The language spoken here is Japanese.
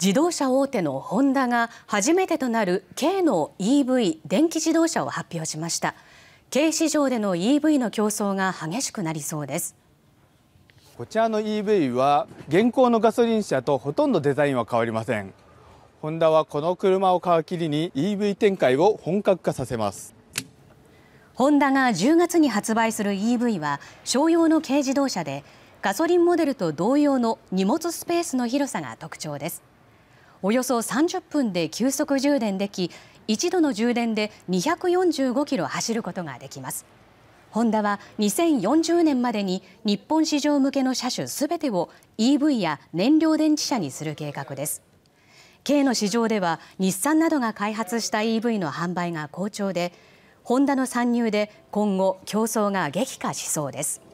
自動車大手のホンダが初めてとなる軽の EV 電気自動車を発表しました軽市場での EV の競争が激しくなりそうですこちらの EV は現行のガソリン車とほとんどデザインは変わりませんホンダはこの車を皮切りに EV 展開を本格化させますホンダが10月に発売する EV は商用の軽自動車でガソリンモデルと同様の荷物スペースの広さが特徴ですおよそ30分で急速充電でき一度の充電で245キロ走ることができます。ホンダは2040年までに日本市場向けの車種すべてを EV や燃料電池車にする計画です。軽の市場では日産などが開発した EV の販売が好調でホンダの参入で今後競争が激化しそうです。